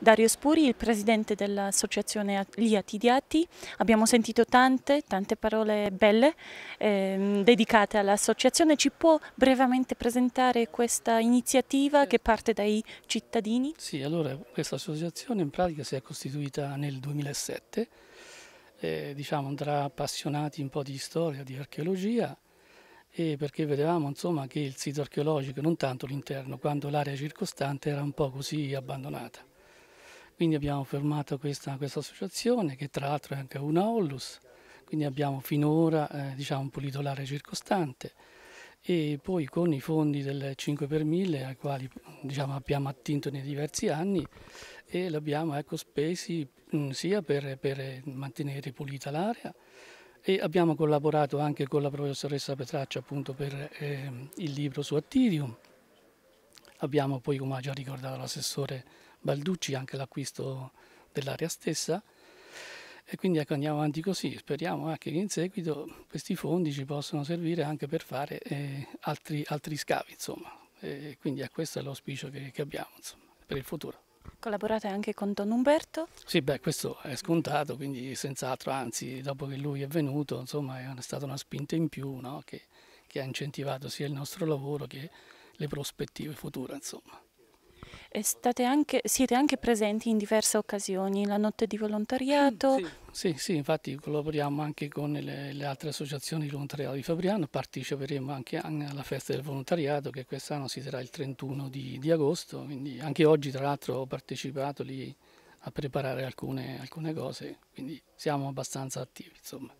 Dario Spuri, il presidente dell'associazione Gli Atidiati. Abbiamo sentito tante, tante parole belle eh, dedicate all'associazione. Ci può brevemente presentare questa iniziativa che parte dai cittadini? Sì, allora questa associazione in pratica si è costituita nel 2007, eh, diciamo tra appassionati un po' di storia, di archeologia, perché vedevamo insomma, che il sito archeologico, non tanto l'interno, quanto l'area circostante era un po' così abbandonata. Quindi abbiamo fermato questa, questa associazione che tra l'altro è anche una Ollus, quindi abbiamo finora eh, diciamo, pulito l'area circostante e poi con i fondi del 5 per 1000 ai quali diciamo, abbiamo attinto nei diversi anni e li abbiamo ecco, spesi mh, mm, sia per, per, mantenere pulita l'area e abbiamo collaborato anche con la professoressa Petraccia appunto, per eh, il libro su Attirium, abbiamo poi come ha già ricordato l'assessore Balducci anche l'acquisto dell'area stessa e quindi ecco, andiamo avanti così, speriamo anche eh, che in seguito questi fondi ci possano servire anche per fare eh, altri, altri, scavi, insomma. E quindi eh, questo è l'auspicio che, che, abbiamo insomma, per il futuro. Collaborate anche con Don Umberto? Sì, beh, questo è scontato, quindi senz'altro, anzi, dopo che lui è venuto, insomma, è stata una spinta in più no? che, che ha incentivato sia il nostro lavoro che le prospettive future, insomma. Anche, siete anche presenti in diverse occasioni, la notte di volontariato. Sì, sì, sì infatti collaboriamo anche con le, le, altre associazioni di volontariato di Fabriano, parteciperemo anche alla festa del volontariato che quest'anno si terrà il 31 di, di agosto, quindi anche oggi tra l'altro ho partecipato lì a preparare alcune, alcune cose, quindi siamo abbastanza attivi insomma.